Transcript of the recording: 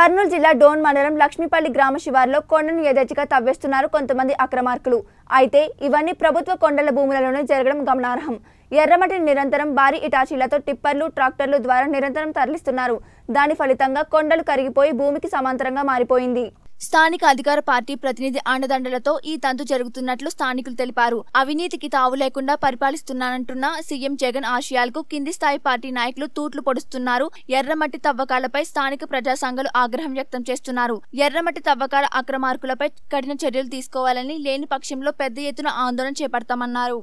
కర్నూలు జిల్లా డోన్ మండలం లక్ష్మీపల్లి గ్రామ శివారులో కొండను ఎదర్చిగా తవ్వేస్తున్నారు కొంతమంది అక్రమార్కులు అయితే ఇవన్నీ ప్రభుత్వ కొండల భూములలోనే జరగడం గమనార్హం ఎర్రమటిని నిరంతరం భారీ ఇటాచీలతో టిప్పర్లు ట్రాక్టర్లు ద్వారా నిరంతరం తరలిస్తున్నారు దాని ఫలితంగా కొండలు కరిగిపోయి భూమికి సమాంతరంగా మారిపోయింది స్థానిక అధికార పార్టీ ప్రతినిధి అండదండలతో ఈ తంతు జరుగుతున్నట్లు స్థానికులు తెలిపారు అవినీతికి తావు లేకుండా పరిపాలిస్తున్నానంటున్న సీఎం జగన్ ఆశయాలకు కింది స్థాయి పార్టీ నాయకులు తూట్లు పొడుస్తున్నారు ఎర్రమట్టి తవ్వకాలపై స్థానిక ప్రజా సంఘాలు ఆగ్రహం వ్యక్తం చేస్తున్నారు ఎర్రమట్టి తవ్వకాల అక్రమార్కులపై కఠిన చర్యలు తీసుకోవాలని లేని పక్షంలో పెద్ద ఎత్తున ఆందోళన చేపడతామన్నారు